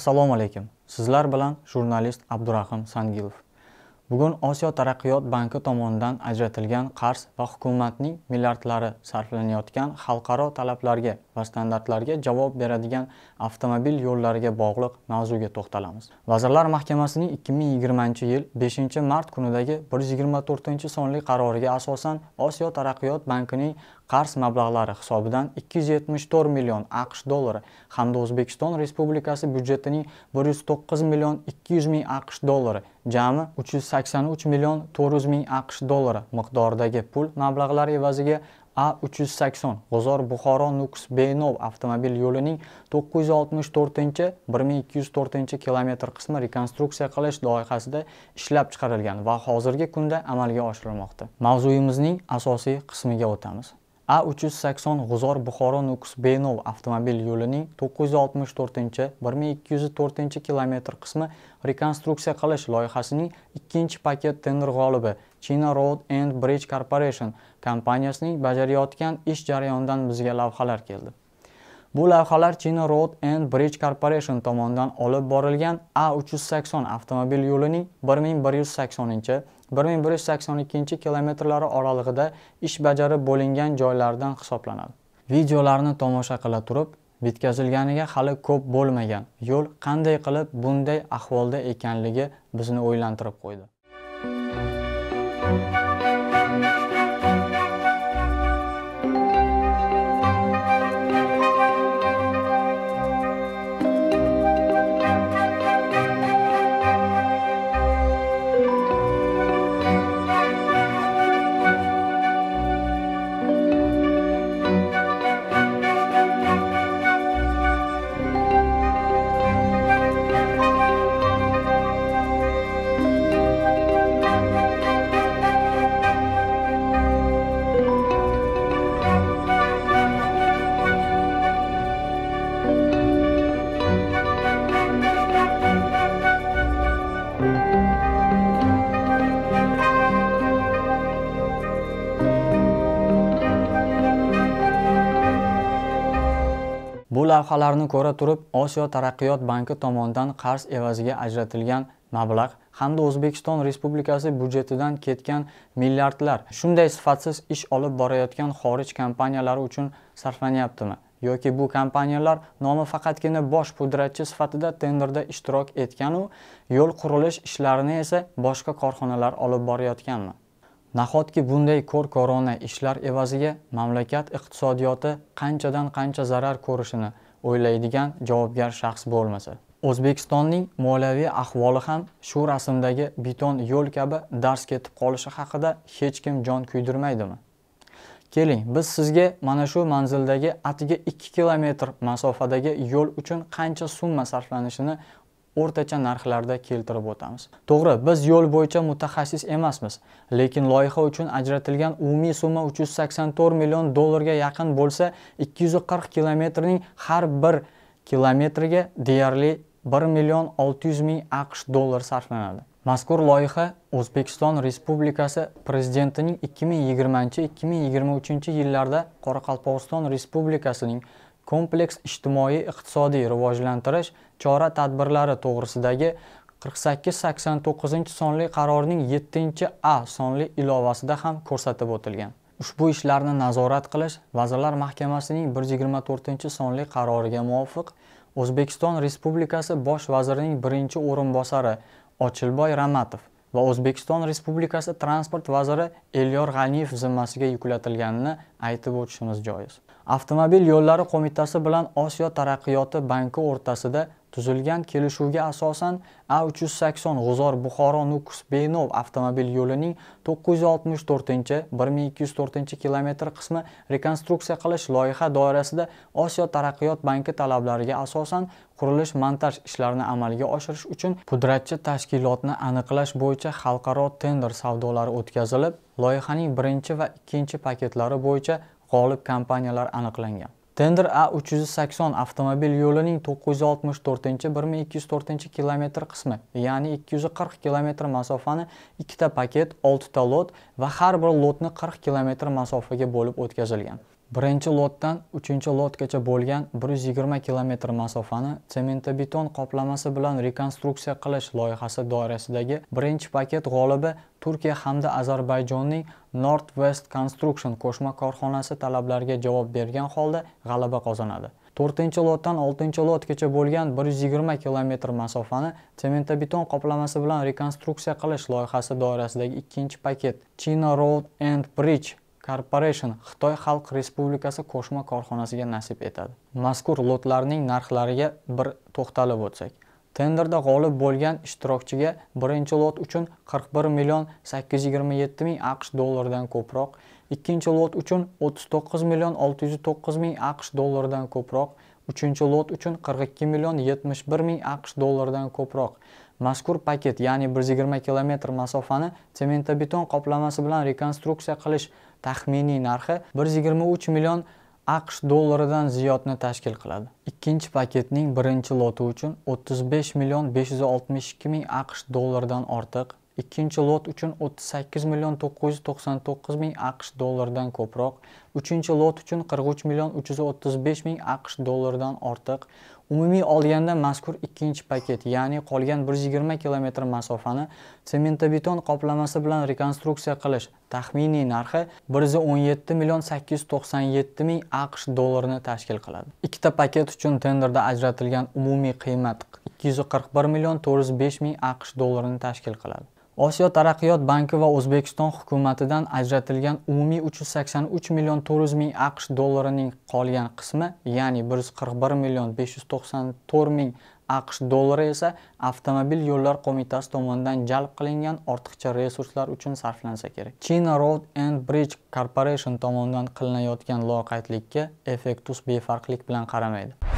assalomu alaykum sizlar bilan jurnalist abdurahim sangilov bugun osiyo taraqqiyot banki tomonidan ajratilgan qarz va hukumatning milliardlari sarflanayotgan xalqaro talablarga va standartlarga javob beradigan avtomobil yo'llariga bog'liq mavzuga to'xtalamiz vazirlar mahkamasining 2020 yil 5 mart kunidagi 124 sonli qaroriga asosan osiyo taraqqiyot bankining qarz mablag'lari hisobidan 274 million aqsh dollari hamda o'zbekiston respublikasi byudjetining 109 million 200 ming aqsh dollari jami 383 million 400 ming aqsh dollari miqdoridagi pul mablag'lari evaziga a 380 g'uzor buxoro nukus beynov avtomobil yo'lining 964 1204 kilometr qismi rekonstruksiya qilish loyihasida ishlab chiqarilgan va hozirgi kunda amalga oshirilmoqda mavzuyimizning asosiy qismiga o'tamiz a 380 g'uzor buxoro nukus B0 avtomobil yo'lining 964-1204 kilometr qismi rekonstruksiya qilish loyihasining ikkinchi paket tender g'olibi china road and bridge corporation kompaniyasining bajarayotgan ish jarayonidan bizga lavhalar keldi Bu lavhalar China Road and Bridge Corporation tomonidan olib borilgan A380 avtomobil yo'lining 1180 1182 kilometrlari oralig'ida ish bajarib bo'lingan joylardan hisoblanadi. Videolarni tomosha qila turib, bitkazilganiga hali ko'p bo'lmagan yo'l qanday qilib bunday ahvolda ekanligi bizni o'ylantirib qo'ydi. bu lavhalarni ko'ra turib osiyo taraqqiyot banki tomonidan qarz evaziga ajratilgan mablag' hamda o'zbekiston respublikasi byudjetidan ketgan milliardlar shunday sifatsiz ish olib borayotgan xorij kompaniyalari uchun sarflanyaptimi yoki bu kompaniyalar nomi faqatgina bosh pudratchi sifatida tenderda ishtirok etganu yo'l qurilish ishlarini esa boshqa korxonalar olib borayotganmi nahotki bunday ko'r korona ishlar evaziga mamlakat iqtisodiyoti qanchadan qancha zarar ko'rishini o'ylaydigan javobgar shaxs bo'lmasa o'zbekistonning moliyaviy ahvoli ham shu rasmdagi beton yo'l kabi dars ketib qolishi haqida hech kim jon kuydirmaydimi keling biz sizga mana shu manzildagi atigi 2 kilometr masofadagi yo'l uchun qancha summa sarflanishini o'rtacha narxlarda keltirib o'tamiz to'g'ri biz yo'l bo'yicha mutaxassis emasmiz lekin loyiha uchun ajratilgan umumiy summa 384 million dollarga yaqin bo'lsa 240 kilometrning har bir kilometriga deyarli 1 million 600 ming aqsh dollar sarflanadi mazkur loyiha o'zbekiston respublikasi prezidentining 2020-2023 yillarda qoraqalpog'iston respublikasining kompleks ijtimoiy iqtisodiy rivojlantirish chora tadbirlari to'g'risidagi 4889 sonli qarorning 7A sonli ilovasida ham ko'rsatib o'tilgan. Ushbu ishlarni nazorat qilish Vazirlar Mahkamasining 124 sonli qaroriga muvofiq O'zbekiston Respublikasi bosh vazirining birinchi o'rinbosari Ochilboy Ramatov va O'zbekiston Respublikasi transport vaziri Elyor G'aniyev zimmasiga yuklatilganini aytib o'tishimiz joiz avtomobil yo'llari qo'mitasi bilan osiyo taraqqiyoti banki o'rtasida tuzilgan kelishuvga asosan a 380 g'uzor buxoro nukus benov avtomobil yo'lining 964 1204 kilometr qismi rekonstruksiya qilish loyiha doirasida osiyo taraqqiyot banki talablariga asosan qurilish montaj ishlarini amalga oshirish uchun pudratchi tashkilotni aniqlash bo'yicha xalqaro tender savdolari o'tkazilib loyihaning birinchi va ikkinchi paketlari bo'yicha g'olib kompaniyalar aniqlangan tender a 380 avtomobil yo'lining 964 1204 kilometr qismi ya'ni 240 kilometr masofani ikkita paket 6 ta lot va har bir lotni 40 kilometr masofaga bo'lib o'tkazilgan birinchi lotdan 3 lotgacha bo'lgan 120 kilometr masofani sementobeton qoplamasi bilan rekonstruksiya qilish loyihasi doirasidagi birinchi paket g'olibi turkiya hamda ozarbayjonning Northwest construction qo'shma korxonasi talablarga javob bergan holda g'alaba qozonadi 4-chi lotdan 6-chi lotgacha bo'lgan 120 kilometr masofani sementobeton qoplamasi bilan rekonstruksiya qilish loyihasi doirasidagi ikkinchi paket china road and bridge Corporation Xitoy Xalq Respublikasi qo'shma korxonasiga nasib etadi. Mazkur lotlarning narxlariga bir to'xtalib o'tsak, tenderda g'olib bo'lgan ishtirokchiga birinchi lot uchun 41 million 827 ming AQSh dollaridan ko'proq, ikkinchi lot uchun 39 million 609 ming AQSh dollaridan ko'proq, uchinchi lot uchun 42 million 71 ming AQSh dollaridan ko'proq. Mazkur paket, ya'ni 120 kilometr masofani sementobeton qoplamasi bilan rekonstruksiya qilish taxminiy narxi 123 million aqsh dollaridan ziyodni tashkil qiladi ikkinchi paketning birinchi loti uchun 35 million 562 ming aqsh dollaridan ortiq ikkinchi lot uchun 38 million 999 ming aqsh dollaridan ko'proq uchinchi lot uchun 43 million 335 ming aqsh dollaridan ortiq umumiy olganda mazkur ikkinchi paket ya'ni qolgan 120 kilometr masofani sementobeton qoplamasi bilan rekonstruksiya qilish taxminiy narxi 117 million 897 ming aqsh dollarini tashkil qiladi ikkita paket uchun tenderda ajratilgan umumiy qiymat 241 million 405 ming aqsh dollarini tashkil qiladi osiyo taraqqiyot banki va o'zbekiston hukumatidan ajratilgan umumiy 383 million 400 ming aqsh dollarining qolgan qismi ya'ni 141 million 594 ming aqsh dollari esa avtomobil yo'llar qo'mitasi tomonidan jalb qilingan ortiqcha resurslar uchun sarflansa kerak china road and bridge corporation tomonidan qilinayotgan loqaydlikka effektus befarqlik bilan qaramaydi